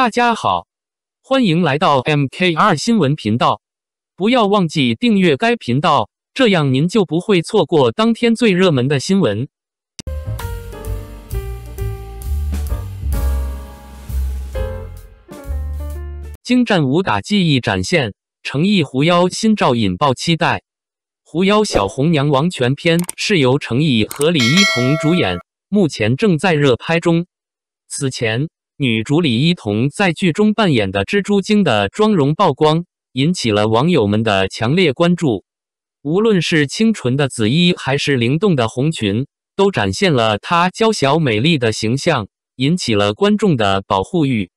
大家好，欢迎来到 MKR 新闻频道。不要忘记订阅该频道，这样您就不会错过当天最热门的新闻。精湛武打技艺展现，诚毅狐妖新照引爆期待。《狐妖小红娘·王权篇》是由诚毅和李一桐主演，目前正在热拍中。此前，女主李一桐在剧中扮演的蜘蛛精的妆容曝光，引起了网友们的强烈关注。无论是清纯的紫衣，还是灵动的红裙，都展现了她娇小美丽的形象，引起了观众的保护欲。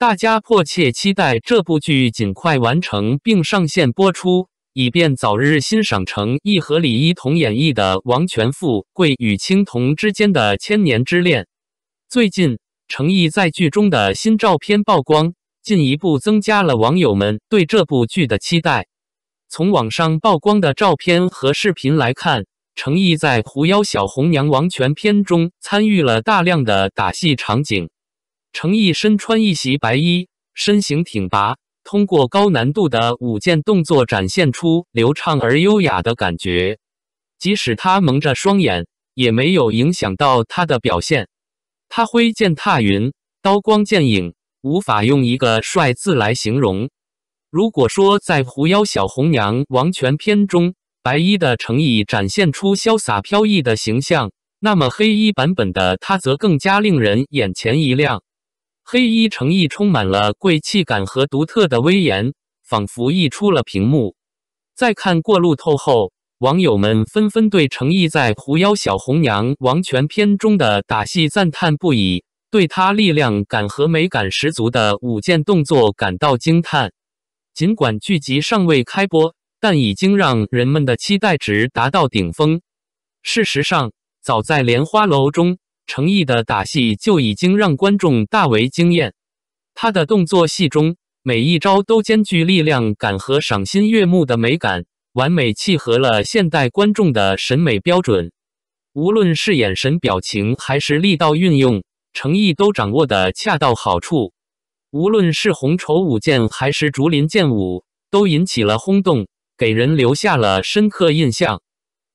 大家迫切期待这部剧尽快完成并上线播出，以便早日欣赏成一和李一桐演绎的王权富贵与青铜之间的千年之恋。最近。成毅在剧中的新照片曝光，进一步增加了网友们对这部剧的期待。从网上曝光的照片和视频来看，成毅在《狐妖小红娘·王权篇》中参与了大量的打戏场景。成毅身穿一袭白衣，身形挺拔，通过高难度的舞剑动作展现出流畅而优雅的感觉。即使他蒙着双眼，也没有影响到他的表现。他挥剑踏云，刀光剑影，无法用一个“帅”字来形容。如果说在《狐妖小红娘·王权篇》中，白衣的程毅展现出潇洒飘逸的形象，那么黑衣版本的他则更加令人眼前一亮。黑衣程毅充满了贵气感和独特的威严，仿佛溢出了屏幕。在看过路透后，网友们纷纷对程毅在《狐妖小红娘·王权篇》中的打戏赞叹不已，对他力量感和美感十足的舞剑动作感到惊叹。尽管剧集尚未开播，但已经让人们的期待值达到顶峰。事实上，早在《莲花楼》中，程毅的打戏就已经让观众大为惊艳。他的动作戏中，每一招都兼具力量感和赏心悦目的美感。完美契合了现代观众的审美标准，无论是眼神表情还是力道运用，诚意都掌握的恰到好处。无论是红绸舞剑还是竹林剑舞，都引起了轰动，给人留下了深刻印象。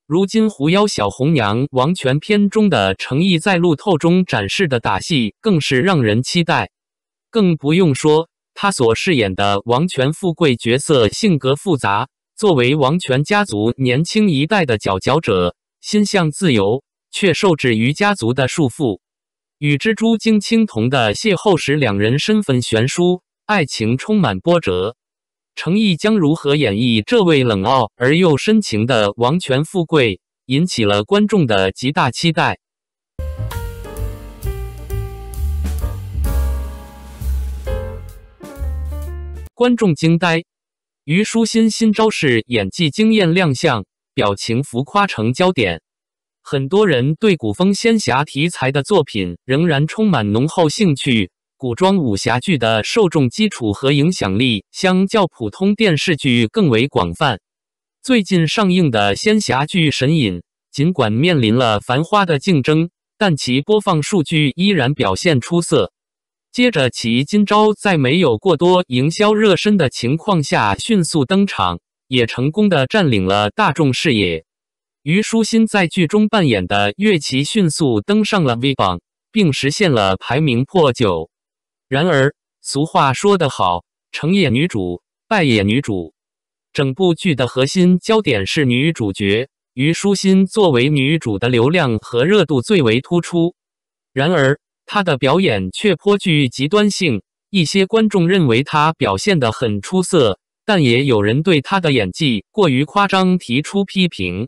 如今《狐妖小红娘·王权篇》中的诚意在路透中展示的打戏更是让人期待，更不用说他所饰演的王权富贵角色性格复杂。作为王权家族年轻一代的佼佼者，心向自由却受制于家族的束缚。与蜘蛛精青铜的邂逅使两人身份悬殊，爱情充满波折。程毅将如何演绎这位冷傲而又深情的王权富贵，引起了观众的极大期待。观众惊呆。虞书欣新招式演技惊艳亮相，表情浮夸成焦点。很多人对古风仙侠题材的作品仍然充满浓厚兴趣，古装武侠剧的受众基础和影响力相较普通电视剧更为广泛。最近上映的仙侠剧《神隐》，尽管面临了《繁花》的竞争，但其播放数据依然表现出色。接着，其今朝在没有过多营销热身的情况下迅速登场，也成功的占领了大众视野。虞书欣在剧中扮演的月琪迅速登上了 V 榜，并实现了排名破九。然而，俗话说得好，成也女主，败也女主。整部剧的核心焦点是女主角虞书欣，作为女主的流量和热度最为突出。然而，他的表演却颇具极端性，一些观众认为他表现得很出色，但也有人对他的演技过于夸张提出批评。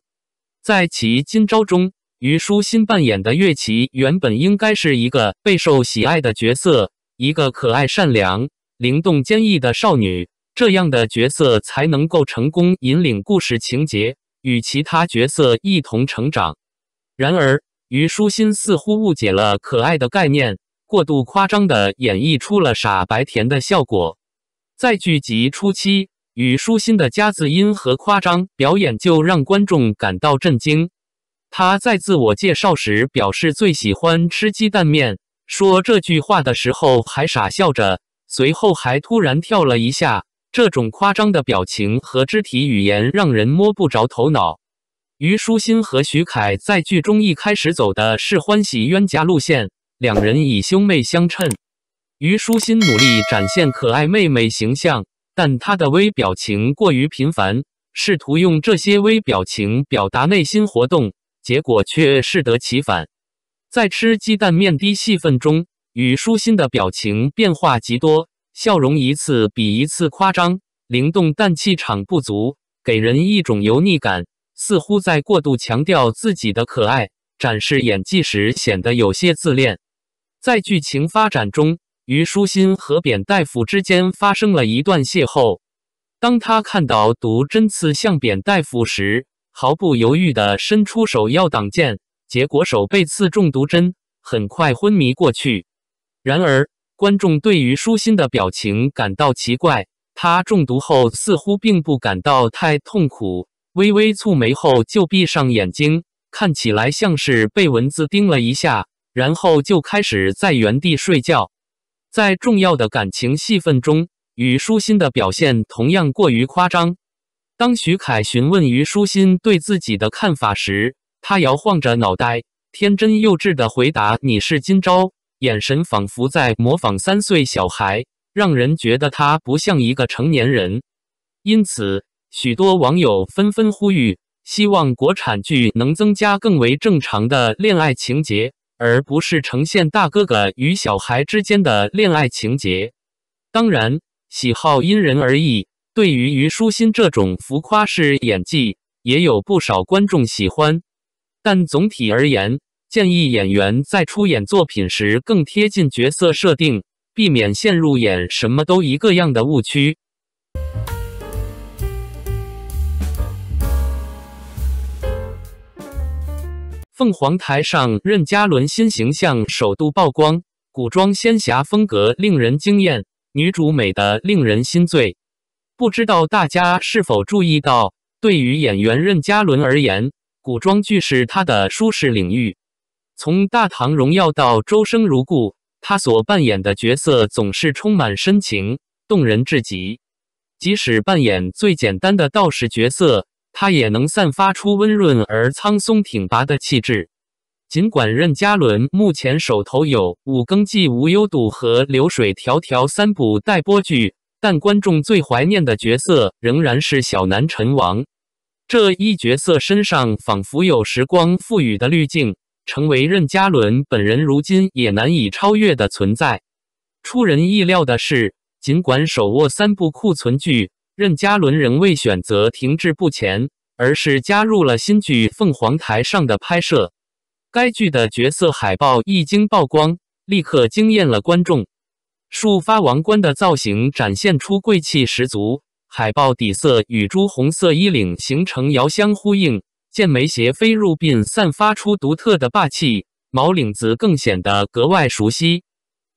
在《其《今朝》中，于书欣扮演的月琪原本应该是一个备受喜爱的角色，一个可爱、善良、灵动、坚毅的少女，这样的角色才能够成功引领故事情节，与其他角色一同成长。然而，于舒心似乎误解了“可爱”的概念，过度夸张的演绎出了傻白甜的效果。在剧集初期，于舒心的夹字音和夸张表演就让观众感到震惊。他在自我介绍时表示最喜欢吃鸡蛋面，说这句话的时候还傻笑着，随后还突然跳了一下。这种夸张的表情和肢体语言让人摸不着头脑。于书心和徐凯在剧中一开始走的是欢喜冤家路线，两人以兄妹相称。于书心努力展现可爱妹妹形象，但她的微表情过于频繁，试图用这些微表情表达内心活动，结果却适得其反。在吃鸡蛋面的戏份中，于书心的表情变化极多，笑容一次比一次夸张，灵动但气场不足，给人一种油腻感。似乎在过度强调自己的可爱，展示演技时显得有些自恋。在剧情发展中，于舒心和扁大夫之间发生了一段邂逅。当他看到毒针刺向扁大夫时，毫不犹豫地伸出手要挡剑，结果手被刺中毒针，很快昏迷过去。然而，观众对于舒心的表情感到奇怪，他中毒后似乎并不感到太痛苦。微微蹙眉后，就闭上眼睛，看起来像是被蚊子叮了一下，然后就开始在原地睡觉。在重要的感情戏份中，虞舒心的表现同样过于夸张。当徐凯询问于舒心对自己的看法时，他摇晃着脑袋，天真幼稚的回答：“你是今朝。”眼神仿佛在模仿三岁小孩，让人觉得他不像一个成年人。因此。许多网友纷纷呼吁，希望国产剧能增加更为正常的恋爱情节，而不是呈现大哥哥与小孩之间的恋爱情节。当然，喜好因人而异。对于虞书欣这种浮夸式演技，也有不少观众喜欢。但总体而言，建议演员在出演作品时更贴近角色设定，避免陷入演什么都一个样的误区。凤凰台上任嘉伦新形象首度曝光，古装仙侠风格令人惊艳，女主美得令人心醉。不知道大家是否注意到，对于演员任嘉伦而言，古装剧是他的舒适领域。从《大唐荣耀》到《周生如故》，他所扮演的角色总是充满深情，动人至极。即使扮演最简单的道士角色。他也能散发出温润而苍松挺拔的气质。尽管任嘉伦目前手头有《五更记无忧渡》和《流水迢迢》三部待播剧，但观众最怀念的角色仍然是小南辰王。这一角色身上仿佛有时光赋予的滤镜，成为任嘉伦本人如今也难以超越的存在。出人意料的是，尽管手握三部库存剧，任嘉伦仍未选择停滞不前，而是加入了新剧《凤凰台》上的拍摄。该剧的角色海报一经曝光，立刻惊艳了观众。束发王冠的造型展现出贵气十足，海报底色与朱红色衣领形成遥相呼应，剑眉斜飞入鬓，散发出独特的霸气，毛领子更显得格外熟悉。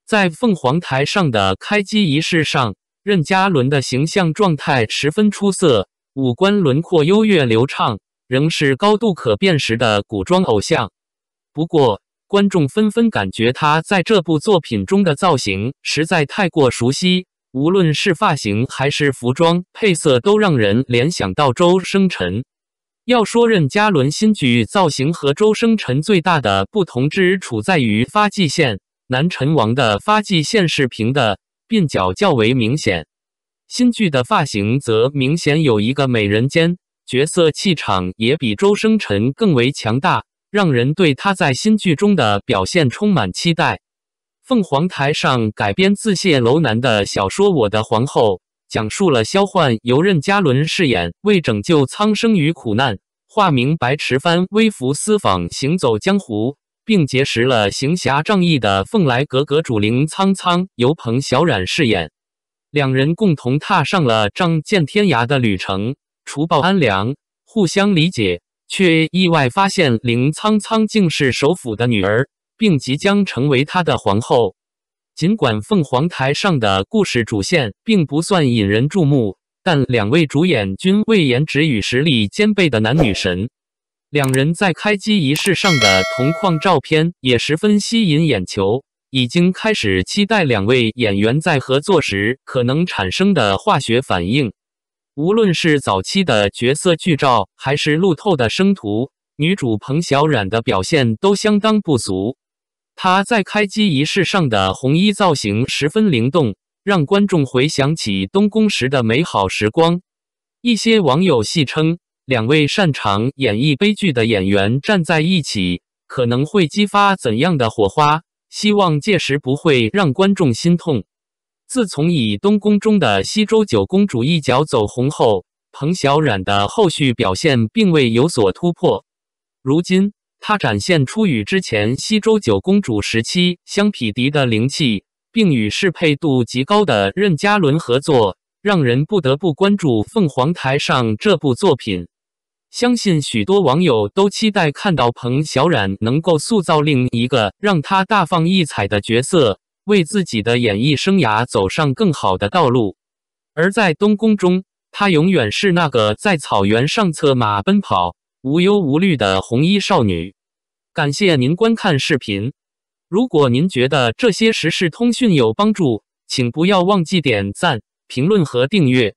在《凤凰台》上的开机仪式上。任嘉伦的形象状态十分出色，五官轮廓优越流畅，仍是高度可辨识的古装偶像。不过，观众纷纷感觉他在这部作品中的造型实在太过熟悉，无论是发型还是服装配色，都让人联想到周生辰。要说任嘉伦新剧造型和周生辰最大的不同之处，在于发际线。南辰王的发际线是平的。鬓角较为明显，新剧的发型则明显有一个美人尖，角色气场也比周生辰更为强大，让人对他在新剧中的表现充满期待。凤凰台上改编自谢楼南的小说《我的皇后》，讲述了萧焕由任嘉伦饰演，为拯救苍生于苦难，化名白池帆，微服私访，行走江湖。并结识了行侠仗义的凤来阁阁主林苍苍，由彭小苒饰演。两人共同踏上了仗剑天涯的旅程，除暴安良，互相理解，却意外发现林苍苍竟是首府的女儿，并即将成为他的皇后。尽管凤凰台上的故事主线并不算引人注目，但两位主演均为颜值与实力兼备的男女神。两人在开机仪式上的同框照片也十分吸引眼球，已经开始期待两位演员在合作时可能产生的化学反应。无论是早期的角色剧照，还是路透的生图，女主彭小苒的表现都相当不俗。她在开机仪式上的红衣造型十分灵动，让观众回想起东宫时的美好时光。一些网友戏称。两位擅长演绎悲剧的演员站在一起，可能会激发怎样的火花？希望届时不会让观众心痛。自从以《东宫》中的西周九公主一角走红后，彭小苒的后续表现并未有所突破。如今，她展现出与之前西周九公主时期相匹敌的灵气，并与适配度极高的任嘉伦合作，让人不得不关注《凤凰台上》这部作品。相信许多网友都期待看到彭小苒能够塑造另一个让她大放异彩的角色，为自己的演艺生涯走上更好的道路。而在《东宫》中，她永远是那个在草原上策马奔跑、无忧无虑的红衣少女。感谢您观看视频。如果您觉得这些时事通讯有帮助，请不要忘记点赞、评论和订阅。